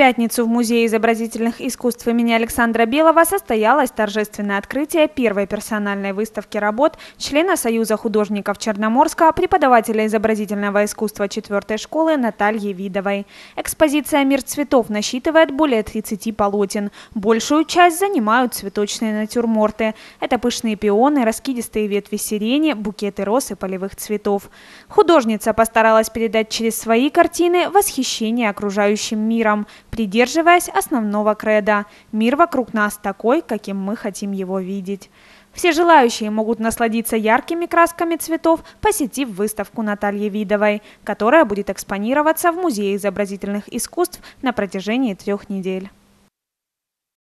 пятницу в Музее изобразительных искусств имени Александра Белого состоялось торжественное открытие первой персональной выставки работ члена Союза художников Черноморска, преподавателя изобразительного искусства 4 школы Натальи Видовой. Экспозиция «Мир цветов» насчитывает более 30 полотен. Большую часть занимают цветочные натюрморты. Это пышные пионы, раскидистые ветви сирени, букеты роз и полевых цветов. Художница постаралась передать через свои картины восхищение окружающим миром, придерживаясь основного креда «Мир вокруг нас такой, каким мы хотим его видеть». Все желающие могут насладиться яркими красками цветов, посетив выставку Натальи Видовой, которая будет экспонироваться в Музее изобразительных искусств на протяжении трех недель.